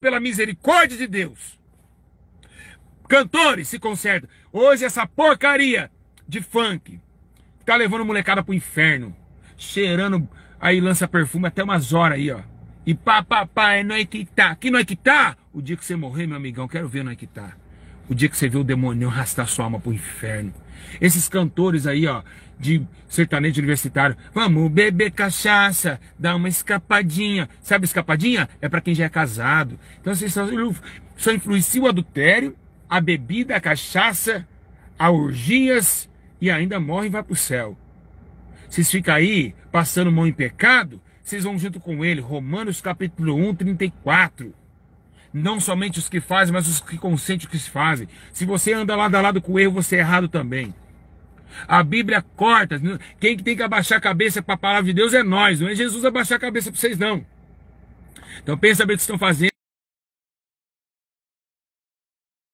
pela misericórdia de Deus. Cantores se consertam. Hoje essa porcaria de funk tá levando molecada pro inferno, cheirando, aí lança perfume até umas horas aí, ó. E pá, pá, pá, é nós que tá. Que é que tá? O dia que você morrer, meu amigão, quero ver é que tá o dia que você vê o demônio arrastar sua alma pro inferno. Esses cantores aí, ó, de sertanejo universitário, vamos beber cachaça, dar uma escapadinha. Sabe escapadinha? É para quem já é casado. Então vocês só, só influencia o adultério, a bebida, a cachaça, a orgias e ainda morre e vai pro céu. Vocês ficam aí passando mão em pecado, vocês vão junto com ele, Romanos capítulo 1, 34 não somente os que fazem, mas os que consentem o que se fazem. Se você anda lado a lado com o erro, você é errado também. A Bíblia corta. Quem tem que abaixar a cabeça para a palavra de Deus é nós, não é Jesus abaixar a cabeça para vocês, não. Então pensa bem o que estão fazendo.